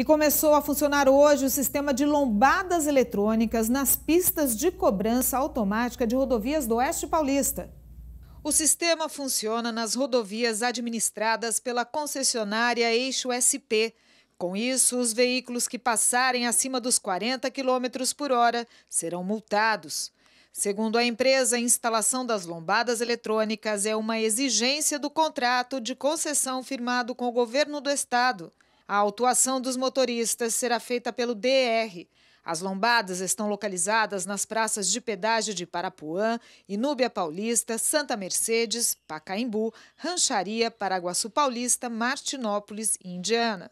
E começou a funcionar hoje o sistema de lombadas eletrônicas nas pistas de cobrança automática de rodovias do Oeste Paulista. O sistema funciona nas rodovias administradas pela concessionária Eixo SP. Com isso, os veículos que passarem acima dos 40 km por hora serão multados. Segundo a empresa, a instalação das lombadas eletrônicas é uma exigência do contrato de concessão firmado com o governo do estado. A autuação dos motoristas será feita pelo DR. As lombadas estão localizadas nas praças de pedágio de Parapuã, Inúbia Paulista, Santa Mercedes, Pacaembu, Rancharia, Paraguaçu Paulista, Martinópolis e Indiana.